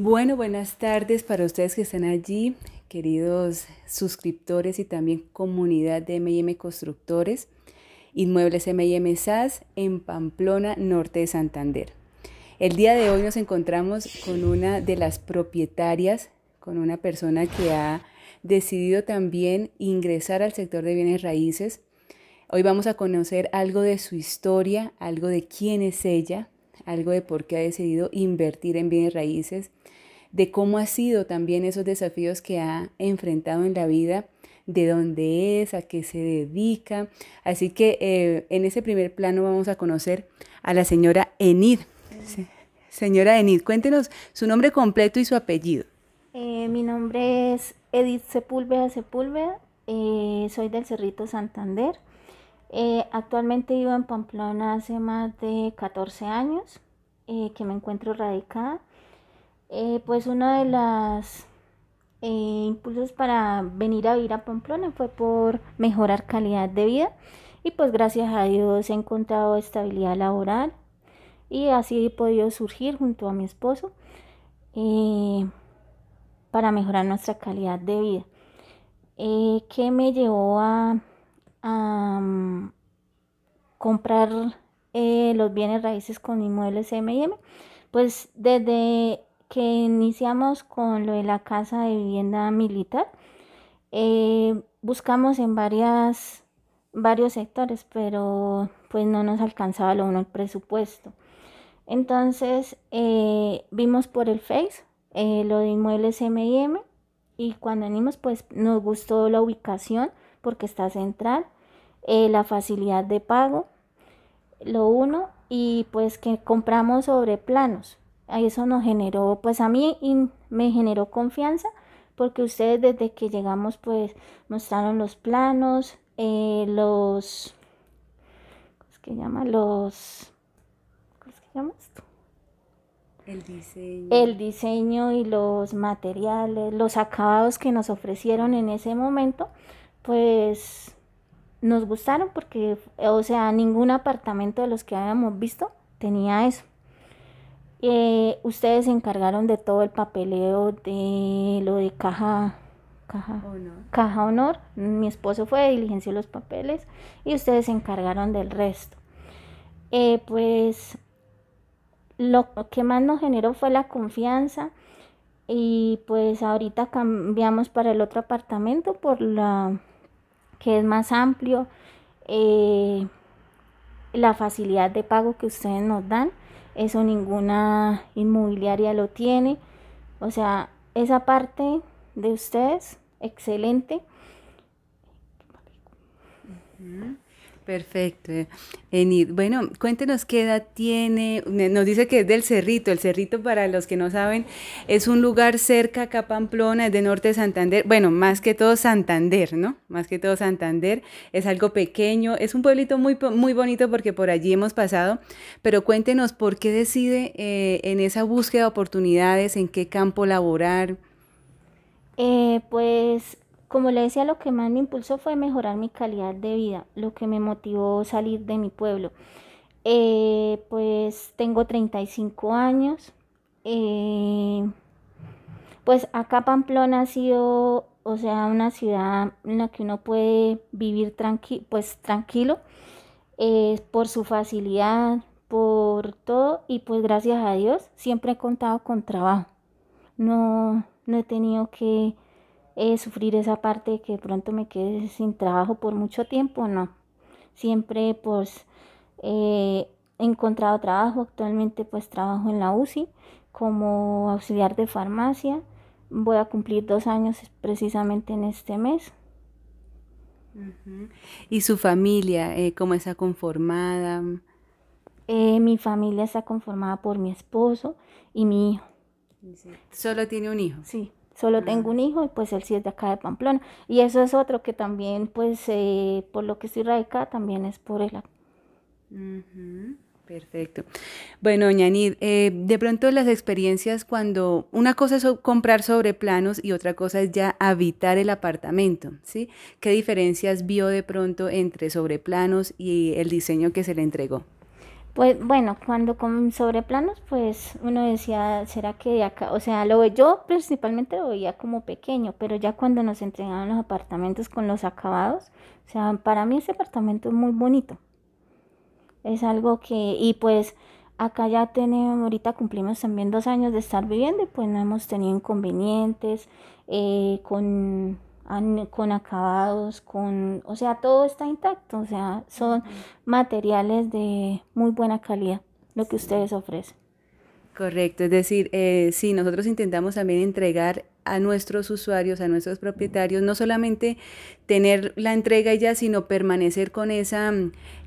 Bueno, buenas tardes para ustedes que están allí, queridos suscriptores y también comunidad de MM Constructores, Inmuebles MM SAS en Pamplona, norte de Santander. El día de hoy nos encontramos con una de las propietarias, con una persona que ha decidido también ingresar al sector de bienes raíces. Hoy vamos a conocer algo de su historia, algo de quién es ella, algo de por qué ha decidido invertir en bienes raíces, de cómo ha sido también esos desafíos que ha enfrentado en la vida, de dónde es, a qué se dedica. Así que eh, en ese primer plano vamos a conocer a la señora Enid. Sí. Señora Enid, cuéntenos su nombre completo y su apellido. Eh, mi nombre es Edith Sepúlveda Sepúlveda, eh, soy del Cerrito Santander. Eh, actualmente vivo en Pamplona hace más de 14 años eh, que me encuentro radicada. Eh, pues uno de los impulsos para venir a vivir a Pamplona fue por mejorar calidad de vida y pues gracias a Dios he encontrado estabilidad laboral y así he podido surgir junto a mi esposo para mejorar nuestra calidad de vida. Que me llevó a a comprar eh, los bienes raíces con inmuebles MM. Pues desde que iniciamos con lo de la casa de vivienda militar, eh, buscamos en varias, varios sectores, pero pues no nos alcanzaba lo uno el presupuesto. Entonces eh, vimos por el Face lo de inmuebles MM y cuando venimos pues nos gustó la ubicación porque está central, eh, la facilidad de pago, lo uno, y pues que compramos sobre planos. Eso nos generó, pues a mí me generó confianza porque ustedes desde que llegamos pues mostraron los planos, eh, los, ¿cómo que llama? Los, ¿cómo es llama esto? El diseño. El diseño y los materiales, los acabados que nos ofrecieron en ese momento, pues nos gustaron porque, o sea, ningún apartamento de los que habíamos visto tenía eso. Eh, ustedes se encargaron de todo el papeleo de lo de caja honor. honor. Mi esposo fue, diligenció los papeles y ustedes se encargaron del resto. Eh, pues lo que más nos generó fue la confianza y pues ahorita cambiamos para el otro apartamento por la que es más amplio, eh, la facilidad de pago que ustedes nos dan, eso ninguna inmobiliaria lo tiene. O sea, esa parte de ustedes, excelente. Perfecto, Enid. Bueno, cuéntenos qué edad tiene. Nos dice que es del Cerrito. El Cerrito, para los que no saben, es un lugar cerca acá Pamplona, es de norte de Santander. Bueno, más que todo Santander, ¿no? Más que todo Santander. Es algo pequeño. Es un pueblito muy, muy bonito porque por allí hemos pasado. Pero cuéntenos por qué decide eh, en esa búsqueda de oportunidades, en qué campo laborar. Eh, pues como le decía, lo que más me impulsó fue mejorar mi calidad de vida, lo que me motivó salir de mi pueblo. Eh, pues tengo 35 años. Eh, pues acá Pamplona ha sido, o sea, una ciudad en la que uno puede vivir tranqui pues, tranquilo eh, por su facilidad, por todo y pues gracias a Dios siempre he contado con trabajo. No, no he tenido que eh, sufrir esa parte de que de pronto me quede sin trabajo por mucho tiempo, no. Siempre pues eh, he encontrado trabajo, actualmente pues trabajo en la UCI como auxiliar de farmacia. Voy a cumplir dos años precisamente en este mes. ¿Y su familia, eh, cómo está conformada? mi familia está conformada por mi esposo y mi hijo. ¿Solo tiene un hijo? Sí. Solo tengo un hijo y pues él sí es de acá de Pamplona. Y eso es otro que también pues eh, por lo que estoy radicada también es por él. Perfecto. Bueno, Ñanid, eh, de pronto las experiencias cuando una cosa es comprar sobre planos y otra cosa es ya habitar el apartamento, ¿sí? ¿Qué diferencias vio de pronto entre sobre planos y el diseño que se le entregó? pues bueno, cuando con sobreplanos, pues uno decía, ¿será que de acá? O sea, lo yo principalmente lo veía como pequeño, pero ya cuando nos entregaban los apartamentos con los acabados, o sea, para mí ese apartamento es muy bonito. Es algo que, y pues acá ya tenemos, ahorita cumplimos también dos años de estar viviendo y pues no hemos tenido inconvenientes eh, con con acabados, con, o sea, todo está intacto, o sea, son materiales de muy buena calidad lo que ustedes ofrecen. Correcto, es decir, eh, sí, nosotros intentamos también entregar a nuestros usuarios, a nuestros propietarios, no solamente tener la entrega ya, sino permanecer con esa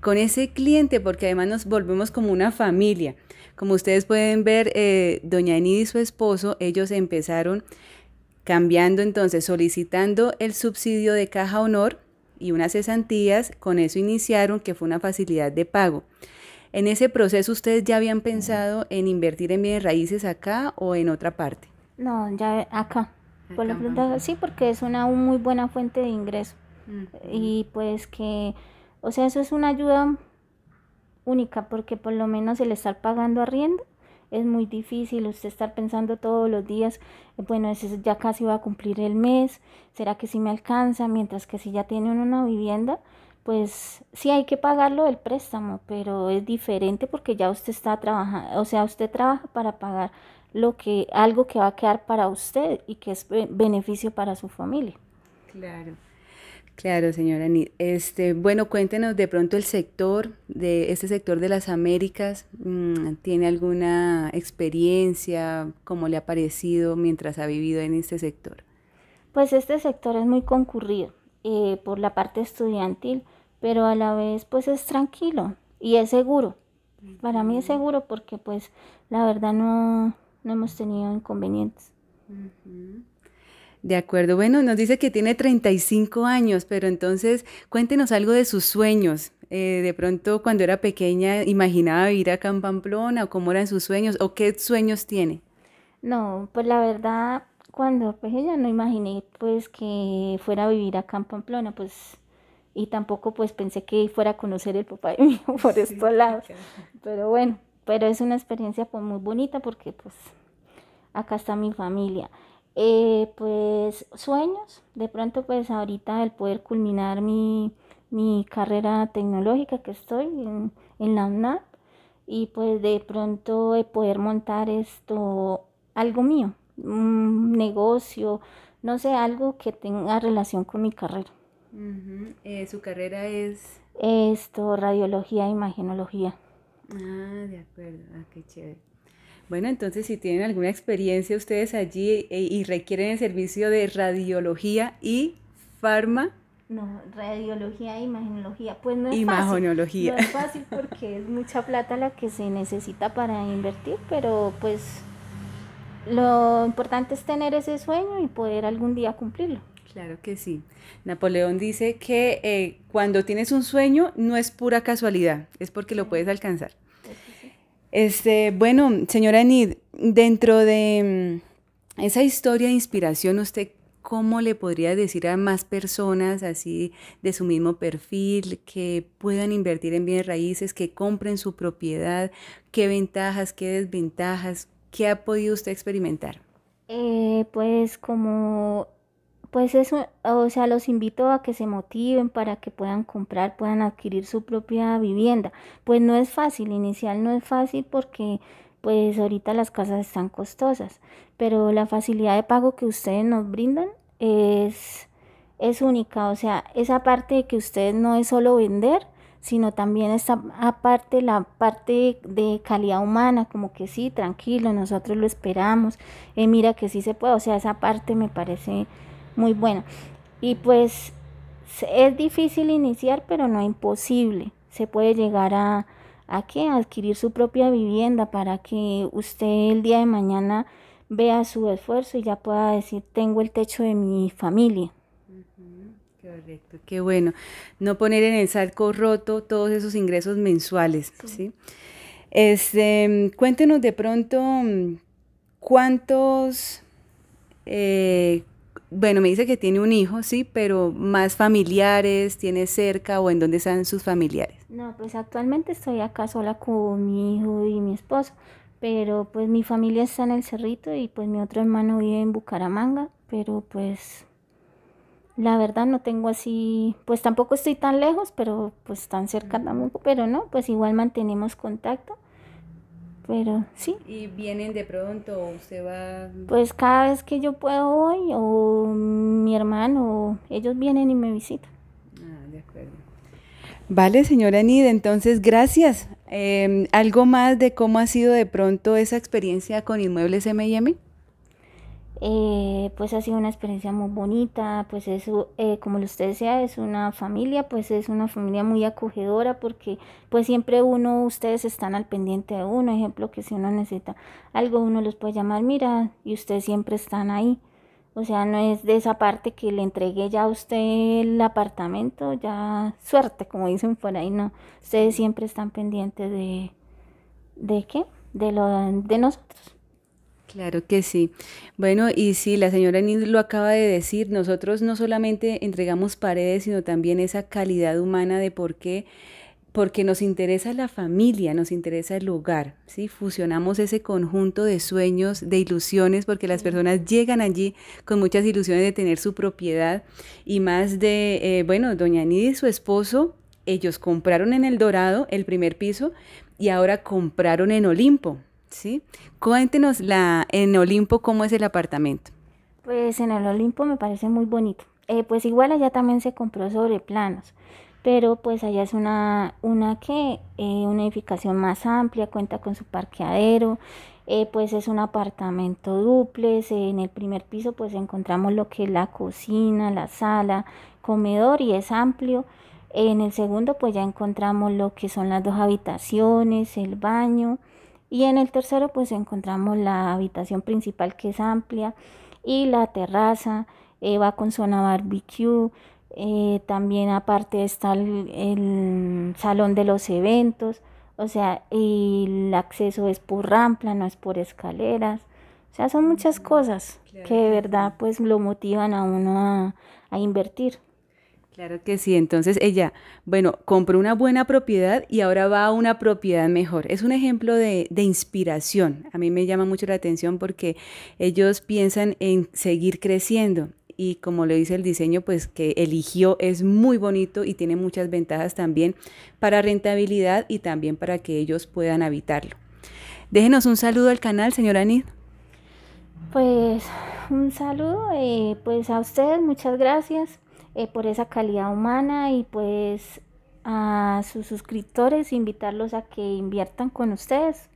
con ese cliente, porque además nos volvemos como una familia. Como ustedes pueden ver, eh, doña Enid y su esposo, ellos empezaron cambiando entonces, solicitando el subsidio de caja honor y unas cesantías, con eso iniciaron, que fue una facilidad de pago. En ese proceso, ¿ustedes ya habían pensado en invertir en bienes raíces acá o en otra parte? No, ya acá. Por lo sí, porque es una muy buena fuente de ingreso. Mm. Y pues que, o sea, eso es una ayuda única, porque por lo menos el estar pagando arriendo es muy difícil usted estar pensando todos los días, bueno, ese ya casi va a cumplir el mes, ¿será que sí me alcanza? Mientras que si ya tienen una vivienda, pues sí hay que pagarlo el préstamo, pero es diferente porque ya usted está trabajando, o sea, usted trabaja para pagar lo que algo que va a quedar para usted y que es beneficio para su familia. Claro. Claro, señora Este, bueno, cuéntenos de pronto el sector, de este sector de las Américas, mm, ¿tiene alguna experiencia? ¿Cómo le ha parecido mientras ha vivido en este sector? Pues este sector es muy concurrido eh, por la parte estudiantil, pero a la vez pues es tranquilo y es seguro. Para mí es seguro porque pues la verdad no, no hemos tenido inconvenientes. De acuerdo, bueno, nos dice que tiene 35 años, pero entonces cuéntenos algo de sus sueños. Eh, de pronto cuando era pequeña imaginaba vivir a en Pamplona o cómo eran sus sueños o qué sueños tiene. No, pues la verdad, cuando pues pequeña no imaginé pues que fuera a vivir acá en Pamplona, pues y tampoco pues pensé que fuera a conocer el papá de hijo por estos lados. Pero bueno, pero es una experiencia pues muy bonita porque pues acá está mi familia. Eh, pues sueños, de pronto pues ahorita el poder culminar mi, carrera tecnológica que estoy en, la UNAP y pues de pronto poder montar esto, algo mío, un negocio, no sé, algo que tenga relación con mi carrera. Eh, ¿Su carrera es? Esto, radiología e imagenología. Ah, de acuerdo, ah, qué chévere. Bueno, entonces si tienen alguna experiencia ustedes allí eh, y requieren el servicio de radiología y farma. No, radiología e imagenología. Pues no es imagenología. fácil. No es fácil porque es mucha plata la que se necesita para invertir, pero pues lo importante es tener ese sueño y poder algún día cumplirlo. Claro que sí. Napoleón dice que eh, cuando tienes un sueño no es pura casualidad, es porque lo puedes alcanzar. Este, bueno, señora Nid, dentro de mm, esa historia de inspiración, ¿usted cómo le podría decir a más personas así de su mismo perfil que puedan invertir en bienes raíces, que compren su propiedad? ¿Qué ventajas, qué desventajas? ¿Qué ha podido usted experimentar? Eh, pues como pues eso, o sea, los invito a que se motiven para que puedan comprar, puedan adquirir su propia vivienda. Pues no es fácil, inicial no es fácil porque pues ahorita las casas están costosas, pero la facilidad de pago que ustedes nos brindan es, es única, o sea, esa parte de que ustedes no es solo vender, sino también esta aparte la parte de calidad humana, como que sí, tranquilo, nosotros lo esperamos, eh, mira que sí se puede, o sea, esa parte me parece muy bueno. Y pues es difícil iniciar, pero no imposible. Se puede llegar a, a que adquirir su propia vivienda para que usted el día de mañana vea su esfuerzo y ya pueda decir tengo el techo de mi familia. Correcto, qué bueno. No poner en el salco roto todos esos ingresos mensuales, ¿sí? Este, cuéntenos de pronto mm, cuántos, eh, bueno, me dice que tiene un hijo, sí, pero más familiares, tiene cerca o en dónde están sus familiares. No, pues actualmente estoy acá sola con mi hijo y mi esposo, pero pues mi familia está en el cerrito y pues mi otro hermano vive en Bucaramanga, pero pues la verdad no tengo así, pues tampoco estoy tan lejos, pero pues tan cerca tampoco, pero no, pues igual mantenemos contacto pero sí. ¿Y vienen de pronto o usted va? Pues cada vez que yo puedo voy o mi hermano, ellos vienen y me visitan. Ah, de acuerdo. Vale, señora Nida, entonces gracias. Em, ¿Algo más de cómo ha sido de pronto esa experiencia con Inmuebles M&M? Eh, pues ha sido una experiencia muy bonita, pues eso, eh, como usted decía, es una familia, pues es una familia muy acogedora porque pues siempre uno, ustedes están al pendiente de uno, ejemplo que si uno necesita algo, uno los puede llamar, mira, y ustedes siempre están ahí. O sea, no es de esa parte que le entregué ya a usted el apartamento, ya suerte, como dicen por ahí, no. Ustedes siempre están pendientes de, ¿de qué? De, lo, de nosotros. Claro que sí. Bueno, y sí, la señora Nid lo acaba de decir, nosotros no solamente entregamos paredes, sino también esa calidad humana de por qué porque nos interesa la familia, nos interesa el lugar, ¿sí? Fusionamos ese conjunto de sueños, de ilusiones, porque las personas llegan allí con muchas ilusiones de tener su propiedad y más de, eh, bueno, doña Nid y su esposo, ellos compraron en El Dorado el primer piso y ahora compraron en Olimpo, ¿sí? Cuéntenos la, en Olimpo cómo es el apartamento. Pues en el Olimpo me parece muy bonito. Eh, pues igual allá también se compró sobre planos, pero pues allá es una, una que, eh, una edificación más amplia, cuenta con su parqueadero, eh, pues es un apartamento duples, en el primer piso pues encontramos lo que es la cocina, la sala, comedor y es amplio. En el segundo pues ya encontramos lo que son las dos habitaciones, el baño. Y en el tercero pues encontramos la habitación principal que es amplia y la terraza, eh, va con zona barbecue, eh, también aparte está el, salón de los eventos, o sea, el acceso es por rampa, no es por escaleras, o sea, son muchas mm, cosas que de verdad pues lo motivan a uno a invertir. Claro que sí, entonces ella, bueno, compró una buena propiedad y ahora va a una propiedad mejor. Es un ejemplo de, inspiración. A mí me llama mucho la atención porque ellos piensan en seguir creciendo. Y como lo dice el diseño, pues que eligió es muy bonito y tiene muchas ventajas también para rentabilidad y también para que ellos puedan habitarlo. Déjenos un saludo al canal, señora Anid. Pues un saludo, eh, pues a ustedes, muchas gracias eh, por esa calidad humana y pues a sus suscriptores, invitarlos a que inviertan con ustedes.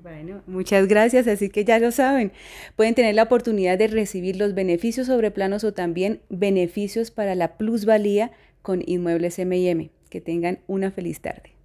Bueno, muchas gracias, así que ya lo saben, pueden tener la oportunidad de recibir los beneficios sobre planos o también beneficios para la plusvalía con inmuebles M&M. Que tengan una feliz tarde.